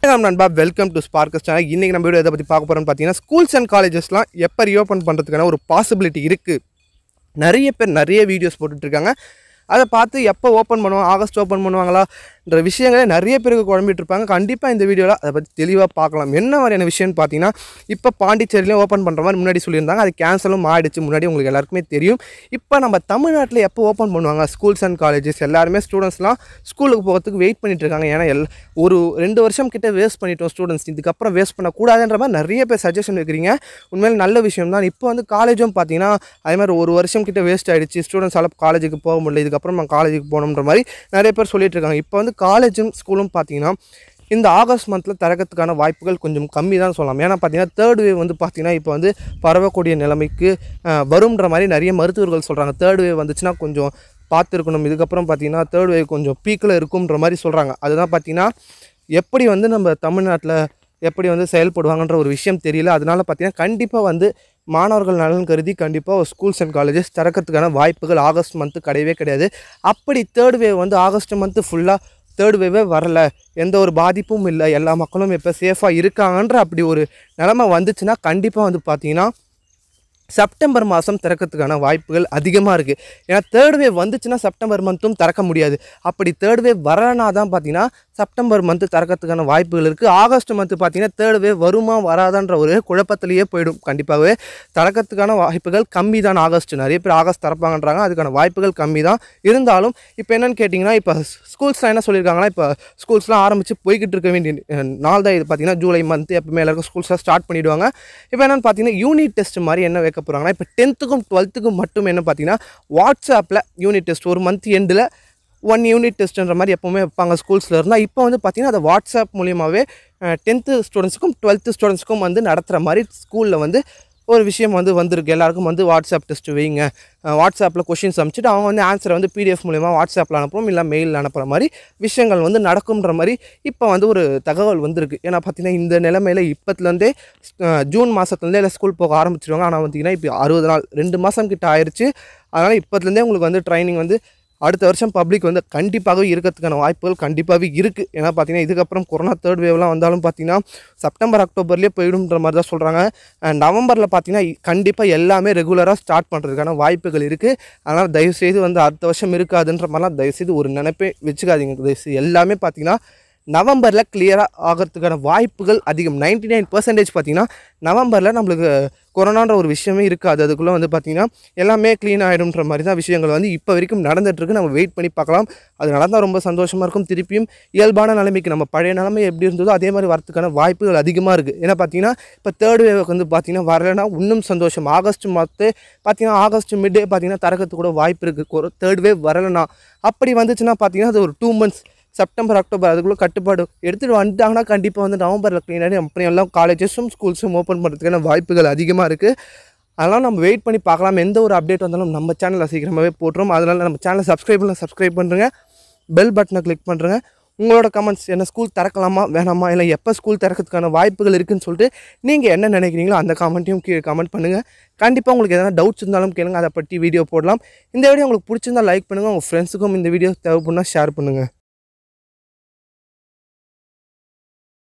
வணக்கம் நண்பா welcome to ஸ்பார்க்கஸ் channel இன்றைக்கி நம்ம வீடியோ எதை பற்றி பார்க்க போகிறோம்னு பார்த்தீங்கன்னா ஸ்கூல்ஸ் அண்ட் காலேஜஸ்லாம் எப்போ ரீஓப்பன் பண்ணுறதுக்கான ஒரு பாசிபிலிட்டி இருக்குது நிறைய பேர் நிறைய வீடியோஸ் போட்டுட்ருக்காங்க அதை பார்த்து எப்போ ஓப்பன் பண்ணுவாங்க ஆகஸ்ட் ஓப்பன் பண்ணுவாங்களான்ற விஷயங்களே நிறைய பேருக்கு குழம்பிட்டு இருப்பாங்க கண்டிப்பாக இந்த வீடியோவில் அதை பற்றி தெளிவாக பார்க்கலாம் என்ன மாதிரியான விஷயம்னு பார்த்தீங்கன்னா இப்போ பாண்டிச்சேரியிலே ஓப்பன் பண்ணுற மாதிரி முன்னாடி சொல்லியிருந்தாங்க அது கேன்சலும் ஆகிடுச்சு முன்னாடி உங்களுக்கு எல்லாருக்குமே தெரியும் இப்போ நம்ம தமிழ்நாட்டில் எப்போ ஓப்பன் பண்ணுவாங்க ஸ்கூல்ஸ் அண்ட் காலேஜஸ் எல்லாருமே ஸ்டூடெண்ட்ஸ்லாம் ஸ்கூலுக்கு போகிறதுக்கு வெயிட் பண்ணிட்டு இருக்காங்க ஏன்னா எல் ஒரு ரெண்டு வருஷம் கிட்டே வேஸ்ட் பண்ணிட்டோம் ஸ்டூடெண்ட்ஸ் இதுக்கப்புறம் வேஸ்ட் பண்ணக்கூடாதுன்ற மாதிரி நிறைய பேர் சஜஷன் வைக்கிறீங்க உண்மையில் நல்ல விஷயம் தான் இப்போ வந்து காலேஜும் பார்த்தீங்கன்னா அதே மாதிரி ஒரு வருஷம் கிட்டே வேஸ்ட் ஆகிடுச்சு ஸ்டூடெண்ட்ஸால் காலேஜுக்கு போக முடியல இதுக்கு அதுக்கப்புறம் நான் காலேஜுக்கு போகணுன்ற மாதிரி நிறைய பேர் சொல்லிகிட்டு இருக்காங்க இப்போ வந்து காலேஜும் ஸ்கூலும் பார்த்தீங்கன்னா இந்த ஆகஸ்ட் மந்தில் திறக்கிறதுக்கான வாய்ப்புகள் கொஞ்சம் கம்மி தான் சொல்லலாம் ஏன்னா பார்த்தீங்கன்னா தேர்ட் வேவ் வந்து பார்த்திங்கன்னா இப்போ வந்து பரவக்கூடிய நிலைமைக்கு வரும்ன்ற மாதிரி நிறைய மருத்துவர்கள் சொல்கிறாங்க தேர்ட் வேவ் வந்துச்சுன்னா கொஞ்சம் பார்த்துருக்கணும் இதுக்கப்புறம் பார்த்திங்கன்னா தேர்ட் வேவ் கொஞ்சம் பீக்கில் இருக்கும்ன்ற மாதிரி சொல்கிறாங்க அதுதான் பார்த்திங்கன்னா எப்படி வந்து நம்ம தமிழ்நாட்டில் எப்படி வந்து செயல்படுவாங்கன்ற ஒரு விஷயம் தெரியல அதனால் பார்த்திங்கன்னா கண்டிப்பாக வந்து மாணவர்கள் நலன் கருதி கண்டிப்பாக ஸ்கூல்ஸ் அண்ட் காலேஜஸ் திறக்கிறதுக்கான வாய்ப்புகள் ஆகஸ்ட் மந்த்து கிடையவே கிடையாது அப்படி தேர்ட் வேவ் வந்து ஆகஸ்ட் மந்த்து ஃபுல்லாக தேர்ட் வேவே வரல எந்த ஒரு பாதிப்பும் இல்லை எல்லா மக்களும் இப்போ சேஃபாக இருக்காங்கன்ற அப்படி ஒரு நிலமை வந்துச்சுன்னா கண்டிப்பாக வந்து பார்த்திங்கன்னா செப்டம்பர் மாதம் திறக்கிறதுக்கான வாய்ப்புகள் அதிகமாக இருக்குது ஏன்னா தேர்ட் வேவ் வந்துச்சுன்னா செப்டம்பர் மந்த்தும் திறக்க முடியாது அப்படி தேர்ட் வேவ் வரலனா தான் பார்த்தீங்கன்னா செப்டம்பர் மந்த்து திறக்கிறதுக்கான வாய்ப்புகள் இருக்குது ஆகஸ்ட் மந்த்து பார்த்தீங்கன்னா தேர்ட் வேவ் வருமா வராதான்ற ஒரு குழப்பத்திலேயே போயிடும் கண்டிப்பாகவே திறக்கிறதுக்கான வாய்ப்புகள் கம்மி தான் ஆகஸ்ட் நிறைய பேர் ஆகஸ்ட் திறப்பாங்கன்றாங்க அதுக்கான வாய்ப்புகள் கம்மி தான் இருந்தாலும் இப்போ என்னென்னு கேட்டிங்கன்னா இப்போ ஸ்கூல்ஸ்லாம் என்ன சொல்லியிருக்காங்கன்னா இப்போ ஸ்கூல்ஸ்லாம் ஆரம்பித்து போய்கிட்டு இருக்க வேண்டிய நாள் தான் இது பார்த்தீங்கன்னா ஜூலை மந்த்து எப்பவுமே எல்லாருக்கும் ஸ்கூல்ஸ்லாம் ஸ்டார்ட் பண்ணிவிடுவாங்க இப்போ என்னென்னு பார்த்தீங்கன்னா யூனிட் டெஸ்ட் மாதிரி என்ன பார்க்க போகிறாங்கன்னா இப்போ டென்த்துக்கும் டுவெல்த்துக்கும் மட்டும் என்ன பார்த்தீங்கன்னா வாட்ஸ்அப்பில் யூனிட் டெஸ்ட் ஒரு மந்த் எண்டில் ஒன் யூனிட் டெஸ்ட்டுன்ற மாதிரி எப்போவுமே வைப்பாங்க ஸ்கூல்ஸில் இருந்தால் இப்போ வந்து பார்த்திங்கன்னா அதை வாட்ஸ்அப் மூலியமாகவே டென்த்து ஸ்டூடெண்ட்ஸுக்கும் டுவெல்த்து ஸ்டூடெண்ட்ஸுக்கும் வந்து நடத்துகிற மாதிரி ஸ்கூலில் வந்து ஒரு விஷயம் வந்து வந்திருக்கு எல்லாருக்கும் வந்து வாட்ஸ்அப் டெஸ்ட் வைங்க வாட்ஸ்அப்பில் கொஷின்ஸ் அமைச்சிட்டு அவங்க வந்து ஆன்சரை வந்து பிடிஎஃப் மூலிமா வாட்ஸ்அப்பில் அனுப்புகிறோம் இல்லை மெயிலில் அனுப்புகிற மாதிரி விஷயங்கள் வந்து நடக்கும்ன்ற மாதிரி இப்போ வந்து ஒரு தகவல் வந்திருக்கு ஏன்னா பார்த்திங்கன்னா இந்த நிலமையில் இப்போத்துலேருந்தே ஜூன் மாதத்துலேருந்தே இல்லை ஸ்கூல் போக ஆரம்பிச்சிருவாங்க ஆனால் பார்த்திங்கன்னா இப்போ அறுபது நாள் ரெண்டு மாதம் கிட்ட ஆயிடுச்சு அதனால் இப்போத்துலேருந்தே உங்களுக்கு வந்து ட்ரைனிங் வந்து அடுத்த வருஷம் பப்ளிக் வந்து கண்டிப்பாகவே இருக்கிறதுக்கான வாய்ப்புகள் கண்டிப்பாகவே இருக்குது ஏன்னா பார்த்தீங்கன்னா இதுக்கப்புறம் கொரோனா தேர்ட் வேவ்லாம் வந்தாலும் பார்த்தீங்கன்னா செப்டம்பர் அக்டோபர்லேயே போயிடும்ன்ற மாதிரி தான் சொல்கிறாங்க நவம்பரில் பார்த்தீங்கன்னா கண்டிப்பாக எல்லாமே ரெகுலராக ஸ்டார்ட் பண்ணுறதுக்கான வாய்ப்புகள் இருக்குது அதனால் தயவுசெய்து வந்து அடுத்த வருஷம் இருக்காதுன்ற மாதிரிலாம் தயவுசெய்து ஒரு நினைப்பே வச்சுக்காதீங்க தயவுசெய்து எல்லாமே பார்த்தீங்கன்னா நவம்பரில் கிளியராக ஆகிறதுக்கான வாய்ப்புகள் அதிகம் நைன்ட்டி நைன் பர்சன்டேஜ் பார்த்திங்கன்னா நவம்பரில் நம்மளுக்கு கொரோனான்ற ஒரு விஷயமே இருக்காது அதுக்குள்ளே வந்து பார்த்திங்கன்னா எல்லாமே க்ளீன் ஆகிடும்ன்ற மாதிரி தான் விஷயங்கள் வந்து இப்போ வரைக்கும் நடந்துகிட்ருக்கு நம்ம வெயிட் பண்ணி பார்க்கலாம் அது நடந்தால் ரொம்ப சந்தோஷமாக இருக்கும் திருப்பியும் இயல்பான நிலைமைக்கு நம்ம பழைய நிலைமை எப்படி இருந்ததோ அதே மாதிரி வரத்துக்கான வாய்ப்புகள் அதிகமாக இருக்குது ஏன்னா பார்த்திங்கன்னா இப்போ தேர்ட் வேவுக்கு வந்து பார்த்திங்கன்னா வரலன்னா இன்னும் சந்தோஷம் ஆகஸ்ட் மாதத்து பார்த்திங்கன்னா ஆகஸ்ட் மிட்டே பார்த்திங்கன்னா தரக்கத்து கூட வாய்ப்பு இருக்குது தேர்ட் வேவ் வரலன்னா அப்படி வந்துச்சுன்னா பார்த்திங்கன்னா அது ஒரு டூ மந்த்ஸ் செப்டம்பர் அக்டோபர் அதுக்குள்ளே கட்டுப்பாடு எடுத்துகிட்டு வந்துட்டாங்கன்னா கண்டிப்பாக வந்து நவம்பரில் க்ளீன் ஆகி அப்புறம் எல்லாம் காலேஜஸும் ஸ்கூல்ஸும் ஓப்பன் பண்ணுறதுக்கான வாய்ப்புகள் அதிகமாக இருக்குது அதெல்லாம் நம்ம வெயிட் பண்ணி பார்க்கலாம் எந்த ஒரு அப்டேட் வந்தாலும் நம்ம சேனலில் சீக்கிரமாகவே போட்டுரும் அதனால் நம்ம சேனலை சப்ஸ்கிரைப் பண்ணலாம் சப்ஸ்கிரைப் பண்ணுறங்க பெல் பட்டனை கிளிக் பண்ணுறேங்க உங்களோட கமெண்ட்ஸ் என்ன ஸ்கூல் திறக்கலாமா வேணாமா இல்லை எப்போ ஸ்கூல் திறக்கிறதுக்கான வாய்ப்புகள் இருக்குதுன்னு சொல்லிட்டு நீங்கள் என்ன நினைக்கிறீங்களோ அந்த கமெண்ட்டையும் கீழே கமெண்ட் பண்ணுங்கள் கண்டிப்பாக உங்களுக்கு எதனா டவுட்ஸ் இருந்தாலும் கேளுங்க அதை பற்றி வீடியோ போடலாம் இந்த வீடியோ உங்களுக்கு பிடிச்சிருந்தால் லைக் பண்ணுங்கள் உங்கள் ஃப்ரெண்ட்ஸுக்கும் இந்த வீடியோ தேவைப்படுனா ஷேர் பண்ணுங்கள்